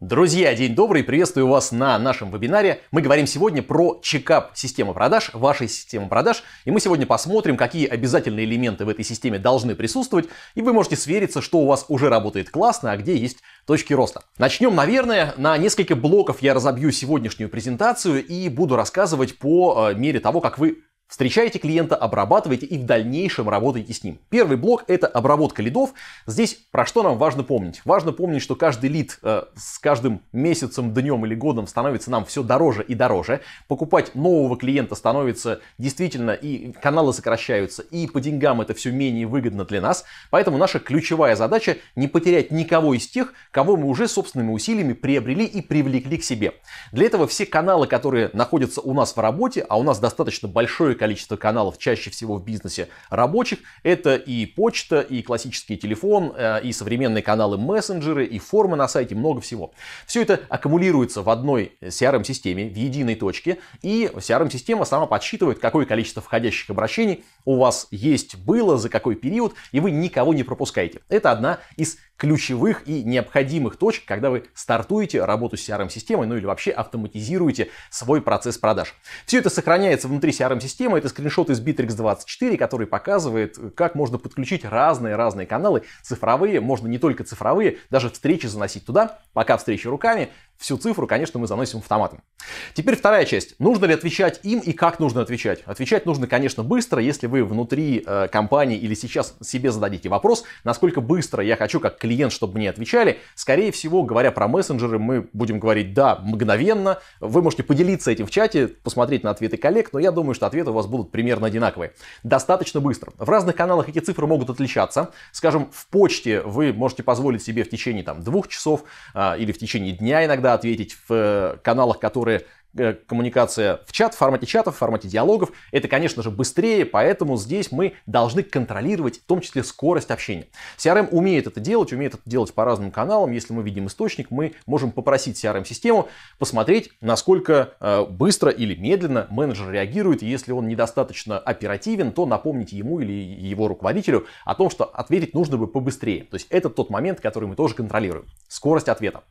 Друзья, день добрый, приветствую вас на нашем вебинаре. Мы говорим сегодня про чекап системы продаж, вашей системы продаж. И мы сегодня посмотрим, какие обязательные элементы в этой системе должны присутствовать. И вы можете свериться, что у вас уже работает классно, а где есть точки роста. Начнем, наверное, на несколько блоков я разобью сегодняшнюю презентацию и буду рассказывать по э, мере того, как вы Встречаете клиента, обрабатываете и в дальнейшем работаете с ним. Первый блок – это обработка лидов. Здесь про что нам важно помнить? Важно помнить, что каждый лид э, с каждым месяцем, днем или годом становится нам все дороже и дороже. Покупать нового клиента становится действительно, и каналы сокращаются, и по деньгам это все менее выгодно для нас. Поэтому наша ключевая задача – не потерять никого из тех, кого мы уже собственными усилиями приобрели и привлекли к себе. Для этого все каналы, которые находятся у нас в работе, а у нас достаточно большое количество каналов, чаще всего в бизнесе рабочих. Это и почта, и классический телефон, э, и современные каналы мессенджеры, и формы на сайте, много всего. Все это аккумулируется в одной CRM-системе, в единой точке, и CRM-система сама подсчитывает, какое количество входящих обращений у вас есть, было, за какой период, и вы никого не пропускаете. Это одна из ключевых и необходимых точек, когда вы стартуете работу с CRM-системой, ну или вообще автоматизируете свой процесс продаж. Все это сохраняется внутри CRM-системы, это скриншот из Bittrex24, который показывает, как можно подключить разные-разные каналы, цифровые, можно не только цифровые, даже встречи заносить туда, пока встречи руками, всю цифру, конечно, мы заносим автоматом. Теперь вторая часть. Нужно ли отвечать им и как нужно отвечать? Отвечать нужно, конечно, быстро, если вы внутри э, компании или сейчас себе зададите вопрос, насколько быстро я хочу как клиент клиент, чтобы мне отвечали. Скорее всего, говоря про мессенджеры, мы будем говорить «да» мгновенно. Вы можете поделиться этим в чате, посмотреть на ответы коллег, но я думаю, что ответы у вас будут примерно одинаковые. Достаточно быстро. В разных каналах эти цифры могут отличаться. Скажем, в почте вы можете позволить себе в течение там, двух часов э, или в течение дня иногда ответить в э, каналах, которые Э, коммуникация в чат, в формате чатов, в формате диалогов. Это, конечно же, быстрее, поэтому здесь мы должны контролировать в том числе скорость общения. CRM эм умеет это делать, умеет это делать по разным каналам. Если мы видим источник, мы можем попросить CRM-систему эм посмотреть, насколько э, быстро или медленно менеджер реагирует. Если он недостаточно оперативен, то напомнить ему или его руководителю о том, что ответить нужно бы побыстрее. То есть это тот момент, который мы тоже контролируем. Скорость ответа.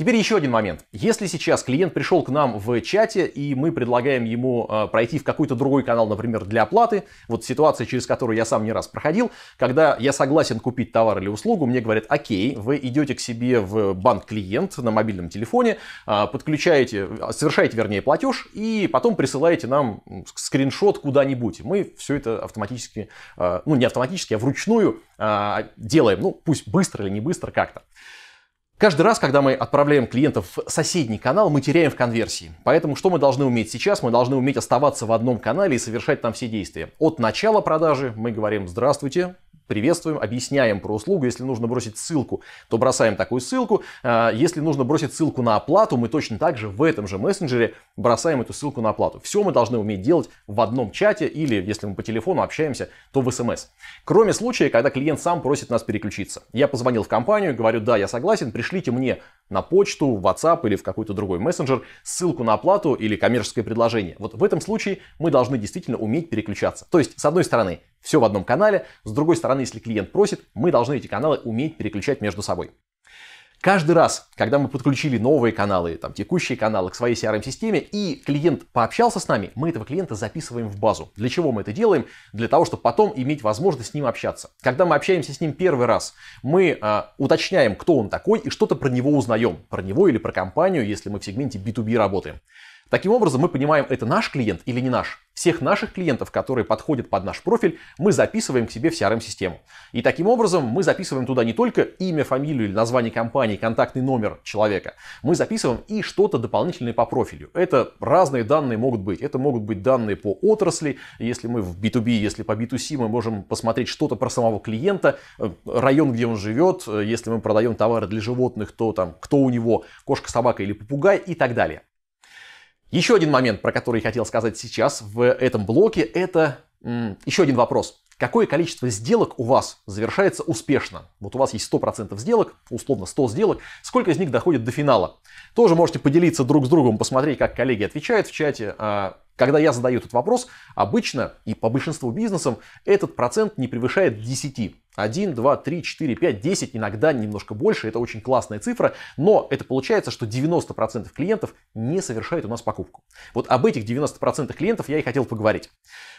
Теперь еще один момент. Если сейчас клиент пришел к нам в чате, и мы предлагаем ему э, пройти в какой-то другой канал, например, для оплаты, вот ситуация, через которую я сам не раз проходил, когда я согласен купить товар или услугу, мне говорят, окей, вы идете к себе в банк-клиент на мобильном телефоне, э, подключаете, совершаете, вернее, платеж, и потом присылаете нам скриншот куда-нибудь. Мы все это автоматически, э, ну не автоматически, а вручную э, делаем, ну пусть быстро или не быстро как-то. Каждый раз, когда мы отправляем клиентов в соседний канал, мы теряем в конверсии. Поэтому что мы должны уметь сейчас? Мы должны уметь оставаться в одном канале и совершать там все действия. От начала продажи мы говорим «Здравствуйте, приветствуем, объясняем про услугу. Если нужно бросить ссылку, то бросаем такую ссылку. А, если нужно бросить ссылку на оплату, мы точно так же в этом же мессенджере бросаем эту ссылку на оплату. Все мы должны уметь делать в одном чате или, если мы по телефону общаемся, то в смс. Эм Кроме случая, когда клиент сам просит нас переключиться. Я позвонил в компанию, говорю, да, я согласен, пришлите мне на почту, в WhatsApp или в какой-то другой мессенджер ссылку на оплату или коммерческое предложение. Вот в этом случае мы должны действительно уметь переключаться. То есть, с одной стороны, все в одном канале, с другой стороны, если клиент просит, мы должны эти каналы уметь переключать между собой. Каждый раз, когда мы подключили новые каналы, там, текущие каналы к своей CRM-системе, и клиент пообщался с нами, мы этого клиента записываем в базу. Для чего мы это делаем? Для того, чтобы потом иметь возможность с ним общаться. Когда мы общаемся с ним первый раз, мы э, уточняем, кто он такой и что-то про него узнаем. Про него или про компанию, если мы в сегменте B2B работаем. Таким образом, мы понимаем, это наш клиент или не наш. Всех наших клиентов, которые подходят под наш профиль, мы записываем к себе в CRM-систему. И таким образом мы записываем туда не только имя, фамилию или название компании, контактный номер человека. Мы записываем и что-то дополнительное по профилю. Это разные данные могут быть. Это могут быть данные по отрасли. Если мы в B2B, если по B2C, мы можем посмотреть что-то про самого клиента, э, район, где он живет. Э, если мы продаем товары для животных, то там кто у него, кошка, собака или попугай и так далее. Еще один момент, про который я хотел сказать сейчас в этом блоке, это еще один вопрос. Какое количество сделок у вас завершается успешно? Вот у вас есть 100% сделок, условно 100 сделок. Сколько из них доходит до финала? Тоже можете поделиться друг с другом, посмотреть, как коллеги отвечают в чате. А, когда я задаю этот вопрос, обычно и по большинству бизнесам этот процент не превышает 10. 1, 2, 3, 4, 5, 10, иногда немножко больше, это очень классная цифра, но это получается, что 90% клиентов не совершают у нас покупку. Вот об этих 90% клиентов я и хотел поговорить.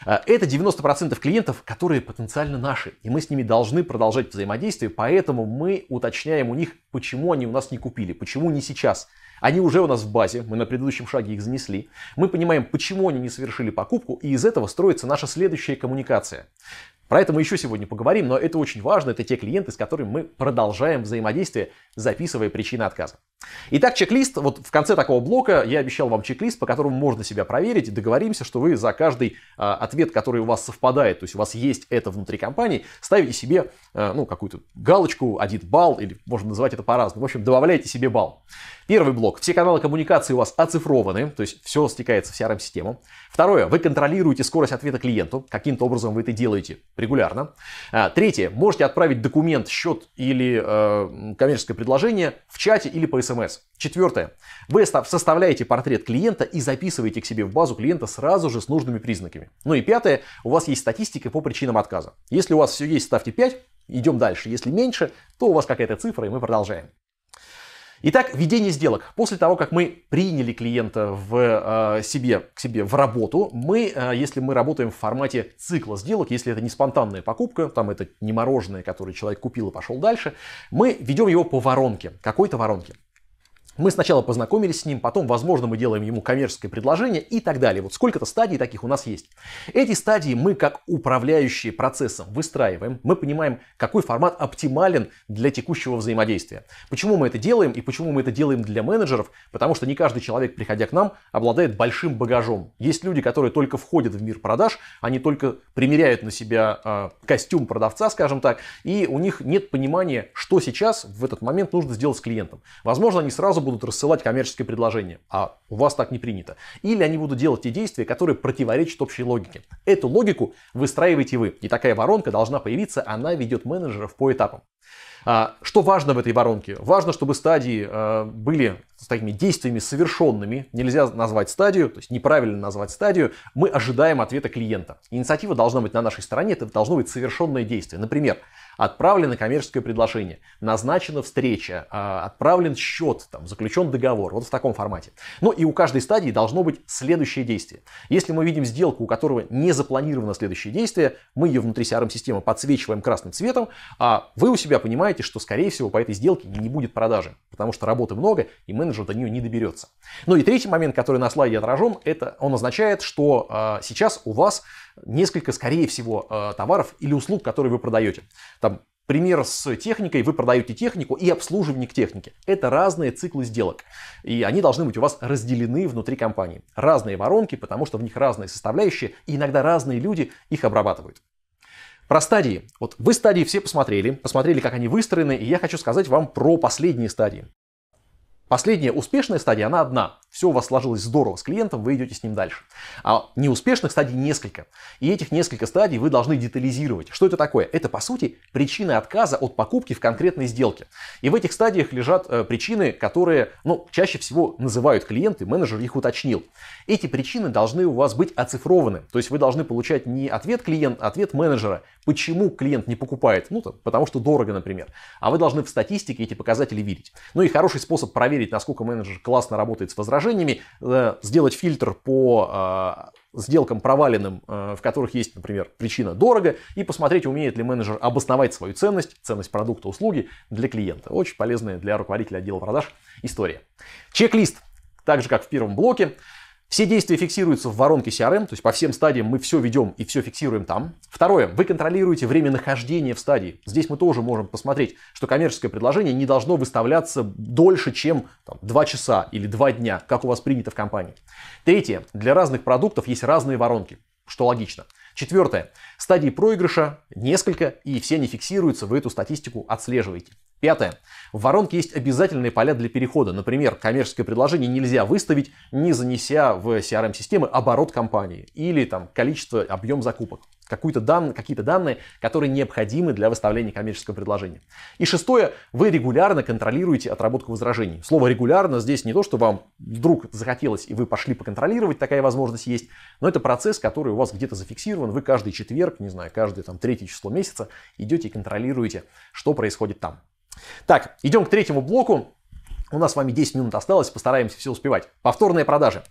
А, это 90% клиентов, которые потенциально наши, и мы с ними должны продолжать взаимодействие, поэтому мы уточняем у них, почему они у нас не купили, почему не сейчас. Они уже у нас в базе, мы на предыдущем шаге их занесли. Мы понимаем, почему они не совершили покупку, и из этого строится наша следующая коммуникация. Про это мы еще сегодня поговорим, но это очень важно, это те клиенты, с которыми мы продолжаем взаимодействие, записывая причины отказа. Итак, чек-лист. Вот в конце такого блока я обещал вам чек-лист, по которому можно себя проверить. Договоримся, что вы за каждый э, ответ, который у вас совпадает, то есть у вас есть это внутри компании, ставите себе э, ну, какую-то галочку, один балл, или можно назвать это по-разному. В общем, добавляйте себе балл. Первый блок. Все каналы коммуникации у вас оцифрованы, то есть все стекается в CRM-систему. Второе. Вы контролируете скорость ответа клиенту. Каким-то образом вы это делаете регулярно. А, третье. Можете отправить документ, счет или э, коммерческое предложение в чате или по смс смс. Четвертое. Вы составляете портрет клиента и записываете к себе в базу клиента сразу же с нужными признаками. Ну и пятое. У вас есть статистика по причинам отказа. Если у вас все есть, ставьте 5. Идем дальше. Если меньше, то у вас какая-то цифра, и мы продолжаем. Итак, ведение сделок. После того, как мы приняли клиента в, э, себе, к себе в работу, мы, э, если мы работаем в формате цикла сделок, если это не спонтанная покупка, там это не мороженое, которое человек купил и пошел дальше, мы ведем его по воронке, какой-то воронке мы сначала познакомились с ним, потом, возможно, мы делаем ему коммерческое предложение и так далее. Вот сколько-то стадий таких у нас есть. Эти стадии мы, как управляющие процессом, выстраиваем. Мы понимаем, какой формат оптимален для текущего взаимодействия. Почему мы это делаем и почему мы это делаем для менеджеров? Потому что не каждый человек, приходя к нам, обладает большим багажом. Есть люди, которые только входят в мир продаж, они только примеряют на себя э, костюм продавца, скажем так, и у них нет понимания, что сейчас в этот момент нужно сделать с клиентом. Возможно, они сразу будут рассылать коммерческие предложения, а у вас так не принято. Или они будут делать те действия, которые противоречат общей логике. Эту логику выстраиваете вы. И такая воронка должна появиться, она ведет менеджеров по этапам. А, что важно в этой воронке? Важно, чтобы стадии а, были с такими действиями совершенными. Нельзя назвать стадию, то есть неправильно назвать стадию. Мы ожидаем ответа клиента. Инициатива должна быть на нашей стороне, это должно быть совершенное действие. Например, Отправлено коммерческое предложение, назначена встреча, а, отправлен счет, там, заключен договор, вот в таком формате. Ну и у каждой стадии должно быть следующее действие. Если мы видим сделку, у которого не запланировано следующее действие, мы ее внутри CRM-системы подсвечиваем красным цветом, а вы у себя понимаете, что, скорее всего, по этой сделке не будет продажи, потому что работы много, и менеджер до нее не доберется. Ну и третий момент, который на слайде отражен, это он означает, что а, сейчас у вас несколько, скорее всего, э, товаров или услуг, которые вы продаете. Там Пример с техникой. Вы продаете технику и обслуживание к технике. Это разные циклы сделок. И они должны быть у вас разделены внутри компании. Разные воронки, потому что в них разные составляющие. И иногда разные люди их обрабатывают. Про стадии. Вот вы стадии все посмотрели, посмотрели, как они выстроены, и я хочу сказать вам про последние стадии. Последняя успешная стадия, она одна. Все у вас сложилось здорово с клиентом, вы идете с ним дальше. А неуспешных стадий несколько. И этих несколько стадий вы должны детализировать. Что это такое? Это, по сути, причины отказа от покупки в конкретной сделке. И в этих стадиях лежат э, причины, которые, ну, чаще всего называют клиенты, менеджер их уточнил. Эти причины должны у вас быть оцифрованы. То есть вы должны получать не ответ клиента, а ответ менеджера. Почему клиент не покупает? Ну, там, потому что дорого, например. А вы должны в статистике эти показатели видеть. Ну и хороший способ проверить проверить, насколько менеджер классно работает с возражениями, э, сделать фильтр по э, сделкам проваленным, э, в которых есть, например, причина дорого, и посмотреть, умеет ли менеджер обосновать свою ценность, ценность продукта, услуги для клиента. Очень полезная для руководителя отдела продаж история. Чек-лист, так же как в первом блоке. Все действия фиксируются в воронке CRM, то есть по всем стадиям мы все ведем и все фиксируем там. Второе, вы контролируете время нахождения в стадии. Здесь мы тоже можем посмотреть, что коммерческое предложение не должно выставляться дольше, чем там, 2 часа или 2 дня, как у вас принято в компании. Третье, для разных продуктов есть разные воронки, что логично. Четвертое. Стадии проигрыша несколько, и все не фиксируются, вы эту статистику отслеживаете. Пятое. В воронке есть обязательные поля для перехода. Например, коммерческое предложение нельзя выставить, не занеся в CRM-системы оборот компании или там, количество, объем закупок какие-то данные, какие данные, которые необходимы для выставления коммерческого предложения. И шестое, вы регулярно контролируете отработку возражений. Слово «регулярно» здесь не то, что вам вдруг захотелось и вы пошли поконтролировать, такая возможность есть, но это процесс, который у вас где-то зафиксирован, вы каждый четверг, не знаю, каждое там третье число месяца идете и контролируете, что происходит там. Так, идем к третьему блоку. У нас с вами 10 минут осталось, постараемся все успевать. Повторные продажи.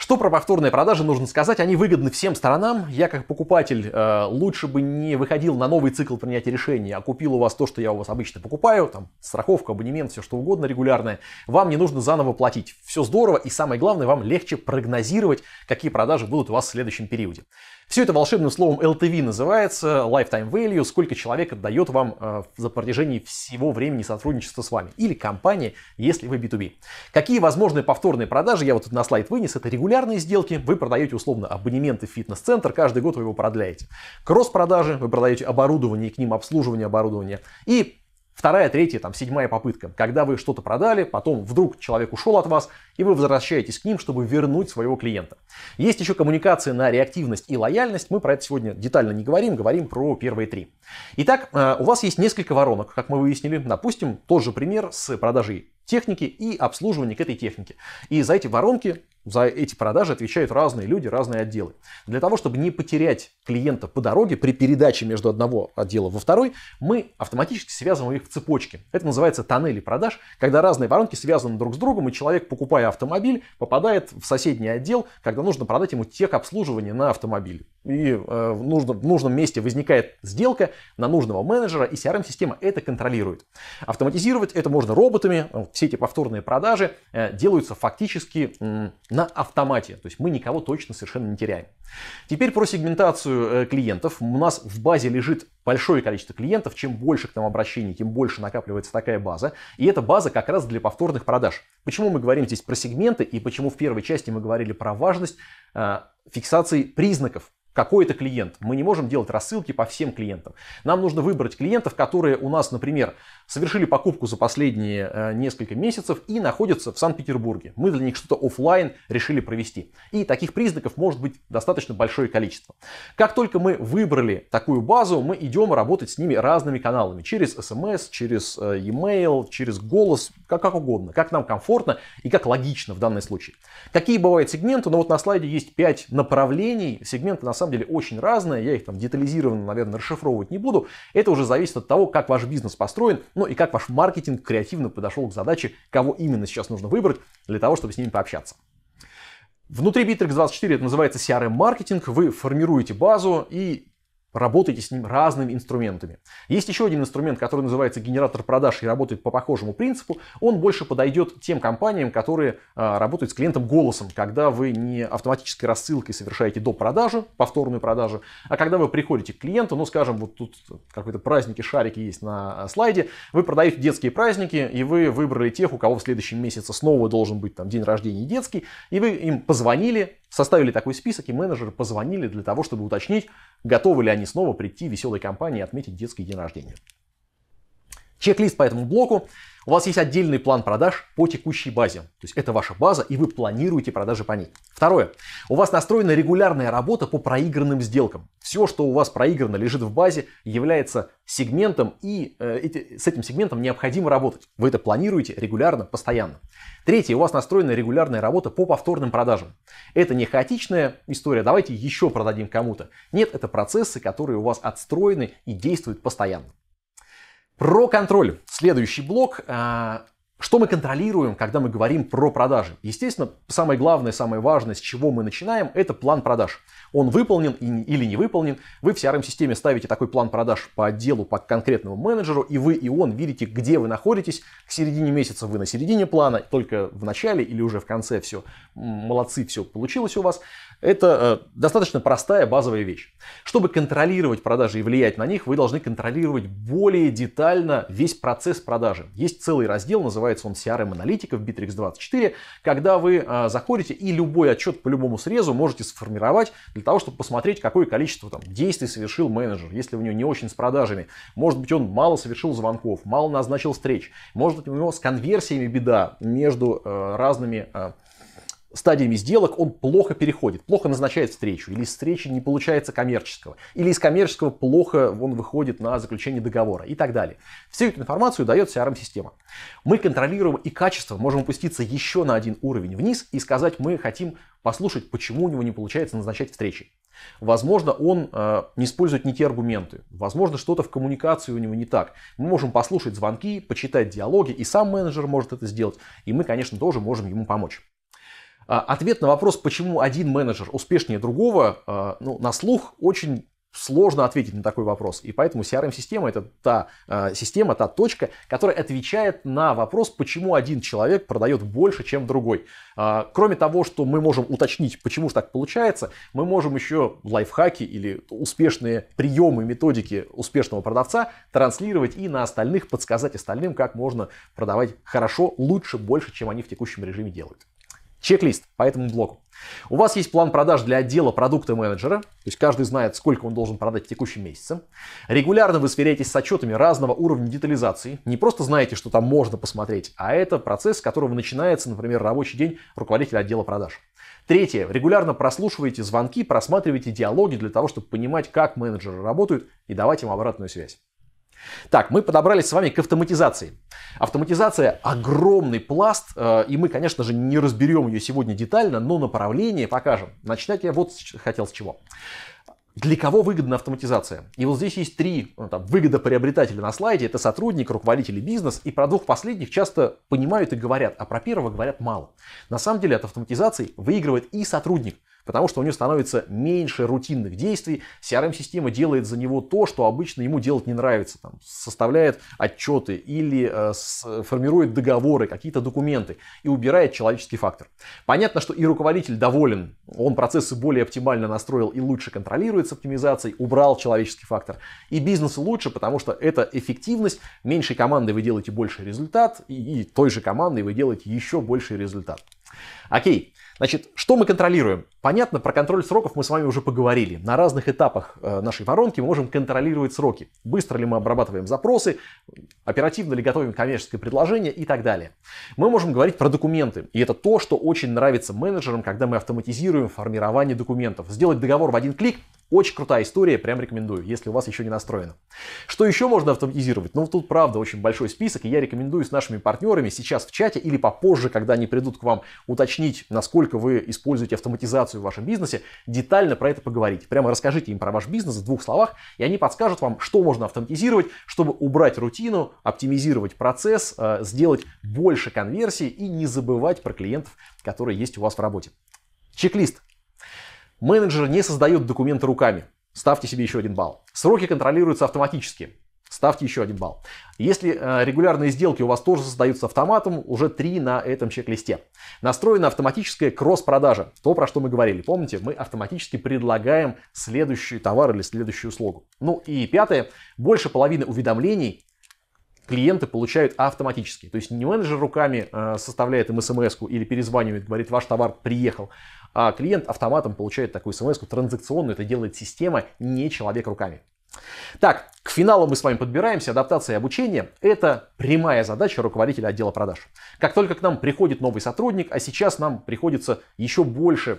Что про повторные продажи нужно сказать? Они выгодны всем сторонам. Я как покупатель э, лучше бы не выходил на новый цикл принятия решений, а купил у вас то, что я у вас обычно покупаю, там страховка, абонемент, все что угодно регулярное. Вам не нужно заново платить. Все здорово и самое главное, вам легче прогнозировать, какие продажи будут у вас в следующем периоде. Все это волшебным словом LTV называется, Lifetime Value, сколько человек отдает вам э, за протяжении всего времени сотрудничества с вами или компании, если вы B2B. Какие возможные повторные продажи, я вот тут на слайд вынес, это регулярные регулярные сделки вы продаете условно абонементы в фитнес-центр, каждый год вы его продляете. Кросс-продажи вы продаете оборудование, к ним обслуживание оборудования. И Вторая, третья, там, седьмая попытка. Когда вы что-то продали, потом вдруг человек ушел от вас, и вы возвращаетесь к ним, чтобы вернуть своего клиента. Есть еще коммуникация на реактивность и лояльность. Мы про это сегодня детально не говорим, говорим про первые три. Итак, э, у вас есть несколько воронок, как мы выяснили. Допустим, тот же пример с продажей техники и обслуживания к этой технике. И за эти воронки за эти продажи отвечают разные люди, разные отделы. Для того, чтобы не потерять клиента по дороге при передаче между одного отдела во второй, мы автоматически связываем их в цепочке. Это называется тоннели продаж, когда разные воронки связаны друг с другом, и человек, покупая автомобиль, попадает в соседний отдел, когда нужно продать ему техобслуживание на автомобиль. И э, в, нужном, в нужном месте возникает сделка на нужного менеджера, и CRM-система эм это контролирует. Автоматизировать это можно роботами, все эти повторные продажи э, делаются фактически э, на автомате. То есть мы никого точно совершенно не теряем. Теперь про сегментацию э, клиентов. У нас в базе лежит большое количество клиентов. Чем больше к нам обращений, тем больше накапливается такая база. И эта база как раз для повторных продаж. Почему мы говорим здесь про сегменты и почему в первой части мы говорили про важность э, фиксации признаков какой это клиент. Мы не можем делать рассылки по всем клиентам. Нам нужно выбрать клиентов, которые у нас, например, совершили покупку за последние э, несколько месяцев и находятся в Санкт-Петербурге. Мы для них что-то офлайн решили провести. И таких признаков может быть достаточно большое количество. Как только мы выбрали такую базу, мы идем работать с ними разными каналами. Через SMS, эм через э, e-mail, через голос, как, как угодно. Как нам комфортно и как логично в данном случае. Какие бывают сегменты? Ну вот на слайде есть 5 направлений. Сегменты на самом деле очень разные. Я их там детализированно, наверное, расшифровывать не буду. Это уже зависит от того, как ваш бизнес построен ну и как ваш маркетинг креативно подошел к задаче, кого именно сейчас нужно выбрать для того, чтобы с ними пообщаться. Внутри Bittrex24 это называется CRM-маркетинг, вы формируете базу и Работайте с ним разными инструментами. Есть еще один инструмент, который называется генератор продаж и работает по похожему принципу. Он больше подойдет тем компаниям, которые а, работают с клиентом голосом, когда вы не автоматической рассылкой совершаете до продажи, повторную продажу, а когда вы приходите к клиенту, ну, скажем, вот тут какой-то праздники, шарики есть на а, слайде, вы продаете детские праздники, и вы выбрали тех, у кого в следующем месяце снова должен быть там день рождения детский, и вы им позвонили, Составили такой список, и менеджеры позвонили для того, чтобы уточнить, готовы ли они снова прийти в веселой компании и отметить детский день рождения. Чек-лист по этому блоку. У вас есть отдельный план продаж по текущей базе. То есть это ваша база, и вы планируете продажи по ней. Второе. У вас настроена регулярная работа по проигранным сделкам. Все, что у вас проиграно, лежит в базе, является сегментом, и э, эти, с этим сегментом необходимо работать. Вы это планируете регулярно, постоянно. Третье. У вас настроена регулярная работа по повторным продажам. Это не хаотичная история, давайте еще продадим кому-то. Нет, это процессы, которые у вас отстроены и действуют постоянно. Про контроль. Следующий блок. А, что мы контролируем, когда мы говорим про продажи? Естественно, самое главное, самое важное, с чего мы начинаем, это план продаж он выполнен или не выполнен. Вы в CRM-системе ставите такой план продаж по отделу, по конкретному менеджеру, и вы и он видите, где вы находитесь. К середине месяца вы на середине плана, только в начале или уже в конце все молодцы, все получилось у вас. Это э, достаточно простая базовая вещь. Чтобы контролировать продажи и влиять на них, вы должны контролировать более детально весь процесс продажи. Есть целый раздел, называется он CRM-аналитика в Bittrex 24, когда вы э, заходите и любой отчет по любому срезу можете сформировать для того, чтобы посмотреть, какое количество там, действий совершил менеджер, если у него не очень с продажами. Может быть, он мало совершил звонков, мало назначил встреч. Может быть, у него с конверсиями беда между э, разными э, стадиями сделок он плохо переходит, плохо назначает встречу, или из встречи не получается коммерческого, или из коммерческого плохо он выходит на заключение договора и так далее. Всю эту информацию дает CRM-система. Эм мы контролируем и качество, можем опуститься еще на один уровень вниз и сказать, мы хотим послушать, почему у него не получается назначать встречи. Возможно, он э, не использует не те аргументы. Возможно, что-то в коммуникации у него не так. Мы можем послушать звонки, почитать диалоги, и сам менеджер может это сделать, и мы, конечно, тоже можем ему помочь. А, ответ на вопрос, почему один менеджер успешнее другого, а, ну, на слух очень сложно ответить на такой вопрос. И поэтому CRM-система это та а, система, та точка, которая отвечает на вопрос, почему один человек продает больше, чем другой. кроме того, что мы можем уточнить, почему же так получается, мы можем еще лайфхаки или успешные приемы, методики успешного продавца транслировать и на остальных, подсказать остальным, как можно продавать хорошо, лучше, больше, чем они в текущем режиме делают. Чек-лист по этому блоку. У вас есть план продаж для отдела продукта менеджера, то есть каждый знает, сколько он должен продать в текущем месяце. Регулярно вы сверяетесь с отчетами разного уровня детализации. Не просто знаете, что там можно посмотреть, а это процесс, с которого начинается, например, рабочий день руководителя отдела продаж. Третье. Регулярно прослушиваете звонки, просматриваете диалоги для того, чтобы понимать, как менеджеры работают и давать им обратную связь. Так, мы подобрались с вами к автоматизации. Автоматизация огромный пласт, э, и мы, конечно же, не разберем ее сегодня детально, но направление покажем. Начинать я вот хотел с чего. Для кого выгодна автоматизация? И вот здесь есть три ну, там, выгода приобретателя на слайде. Это сотрудник, руководитель и бизнес. И про двух последних часто понимают и говорят, а про первого говорят мало. На самом деле от автоматизации выигрывает и сотрудник потому что у него становится меньше рутинных действий, CRM-система делает за него то, что обычно ему делать не нравится, там, составляет отчеты или э, с, формирует договоры, какие-то документы и убирает человеческий фактор. Понятно, что и руководитель доволен, он процессы более оптимально настроил и лучше контролирует с оптимизацией, убрал человеческий фактор. И бизнес лучше, потому что это эффективность, меньшей командой вы делаете больше результат, и, и той же командой вы делаете еще больший результат. Окей, Значит, что мы контролируем? Понятно, про контроль сроков мы с вами уже поговорили. На разных этапах э, нашей воронки мы можем контролировать сроки. Быстро ли мы обрабатываем запросы, оперативно ли готовим коммерческое предложение и так далее. Мы можем говорить про документы. И это то, что очень нравится менеджерам, когда мы автоматизируем формирование документов. Сделать договор в один клик, очень крутая история, прям рекомендую, если у вас еще не настроено. Что еще можно автоматизировать? Ну, тут, правда, очень большой список, и я рекомендую с нашими партнерами сейчас в чате или попозже, когда они придут к вам уточнить, насколько вы используете автоматизацию в вашем бизнесе, детально про это поговорить. Прямо расскажите им про ваш бизнес в двух словах, и они подскажут вам, что можно автоматизировать, чтобы убрать рутину, оптимизировать процесс, э, сделать больше конверсий и не забывать про клиентов, которые есть у вас в работе. Чек-лист Менеджеры не создают документы руками. Ставьте себе еще один балл. Сроки контролируются автоматически. Ставьте еще один балл. Если э, регулярные сделки у вас тоже создаются автоматом, уже три на этом чек-листе. Настроена автоматическая кросс-продажа. То, про что мы говорили. Помните, мы автоматически предлагаем следующий товар или следующую услугу. Ну и пятое. Больше половины уведомлений клиенты получают автоматически. То есть не менеджер руками э, составляет им смс или перезванивает, говорит, ваш товар приехал, а клиент автоматом получает такую смс транзакционную, это делает система, не человек руками. Так, к финалу мы с вами подбираемся. Адаптация и обучение – это прямая задача руководителя отдела продаж. Как только к нам приходит новый сотрудник, а сейчас нам приходится еще больше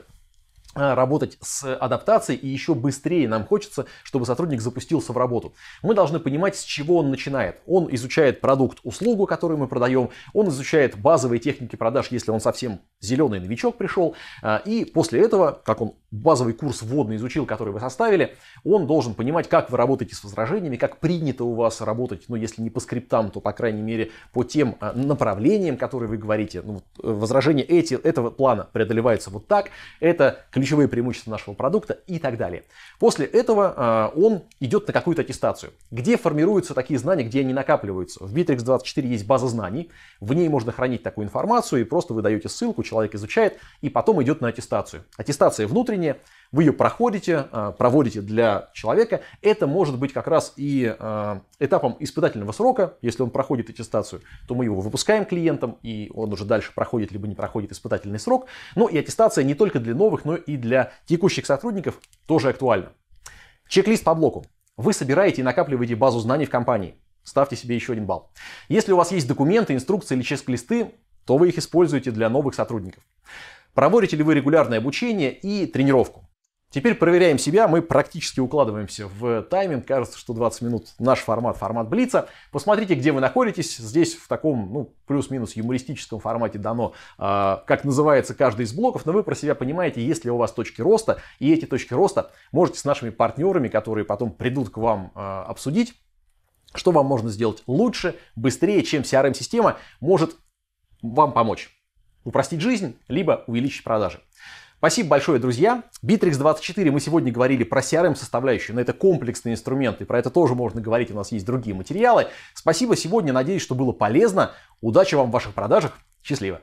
Э, работать с адаптацией и еще быстрее нам хочется, чтобы сотрудник запустился в работу. Мы должны понимать, с чего он начинает. Он изучает продукт, услугу, которую мы продаем, он изучает базовые техники продаж, если он совсем зеленый новичок пришел, э, и после этого, как он базовый курс вводный изучил, который вы составили, он должен понимать, как вы работаете с возражениями, как принято у вас работать, ну если не по скриптам, то по крайней мере по тем э, направлениям, которые вы говорите. Ну, возражения эти, этого плана преодолеваются вот так. Это ключевые преимущества нашего продукта и так далее. После этого а, он идет на какую-то аттестацию. Где формируются такие знания, где они накапливаются? В Bittrex 24 есть база знаний, в ней можно хранить такую информацию, и просто вы даете ссылку, человек изучает, и потом идет на аттестацию. Аттестация внутренняя, вы ее проходите, а, проводите для человека. Это может быть как раз и а, этапом испытательного срока. Если он проходит аттестацию, то мы его выпускаем клиентам, и он уже дальше проходит либо не проходит испытательный срок. Ну и аттестация не только для новых, но и и для текущих сотрудников тоже актуально. Чек-лист по блоку. Вы собираете и накапливаете базу знаний в компании. Ставьте себе еще один балл. Если у вас есть документы, инструкции или чек-листы, то вы их используете для новых сотрудников. Проводите ли вы регулярное обучение и тренировку? Теперь проверяем себя, мы практически укладываемся в тайминг, кажется, что 20 минут наш формат, формат Блица. Посмотрите, где вы находитесь, здесь в таком, ну, плюс-минус юмористическом формате дано, э, как называется каждый из блоков, но вы про себя понимаете, есть ли у вас точки роста, и эти точки роста можете с нашими партнерами, которые потом придут к вам э, обсудить, что вам можно сделать лучше, быстрее, чем CRM-система может вам помочь. Упростить жизнь, либо увеличить продажи. Спасибо большое, друзья. Bittrex24 мы сегодня говорили про CRM-составляющую, но это комплексный инструмент, и про это тоже можно говорить, у нас есть другие материалы. Спасибо сегодня, надеюсь, что было полезно. Удачи вам в ваших продажах. Счастливо!